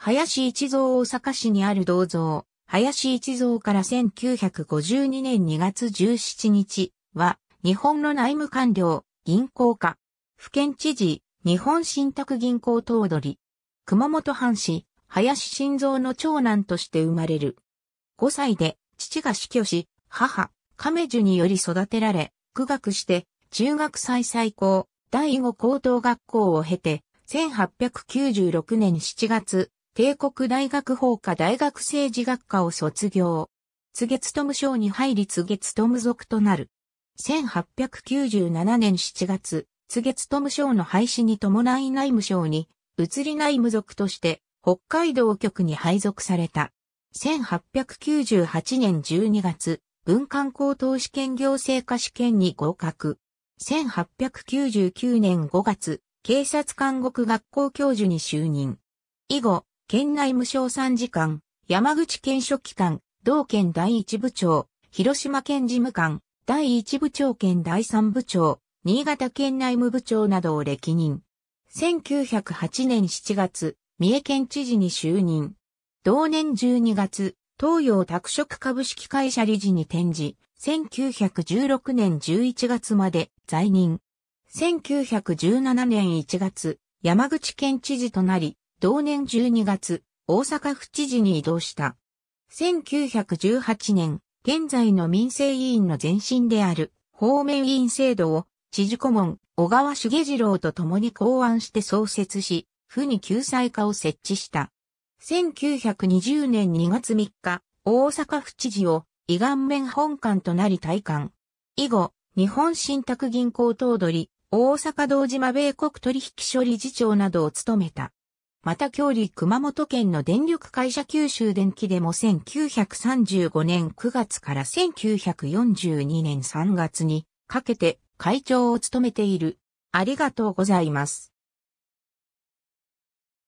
林一蔵大阪市にある銅像、林一蔵から1952年2月17日は、日本の内務官僚、銀行家、府県知事、日本信託銀行頭取、熊本藩士、林晋三の長男として生まれる。5歳で、父が死去し、母、亀樹により育てられ、苦学して、中学最最高、第五高等学校を経て、1896年7月、帝国大学法科大学政治学科を卒業。津月富賞に入り津月富族となる。1897年7月、津月富賞の廃止に伴い内務省に、移り内務族として、北海道局に配属された。1898年12月、文官高等試験行政科試験に合格。1899年5月、警察監獄学校教授に就任。以後、県内無償参事官、山口県書記官、同県第一部長、広島県事務官、第一部長県第三部長、新潟県内務部長などを歴任。1908年7月、三重県知事に就任。同年12月、東洋拓殖株式会社理事に転じ、1916年11月まで在任。1917年1月、山口県知事となり、同年12月、大阪府知事に移動した。1918年、現在の民政委員の前身である、方面委員制度を、知事顧問、小川茂次郎と共に考案して創設し、府に救済課を設置した。1920年2月3日、大阪府知事を、伊顔面本館となり退官。以後、日本信託銀行頭取、大阪道島米国取引所理事長などを務めた。また郷里熊本県の電力会社九州電気でも1935年9月から1942年3月にかけて会長を務めている。ありがとうございます。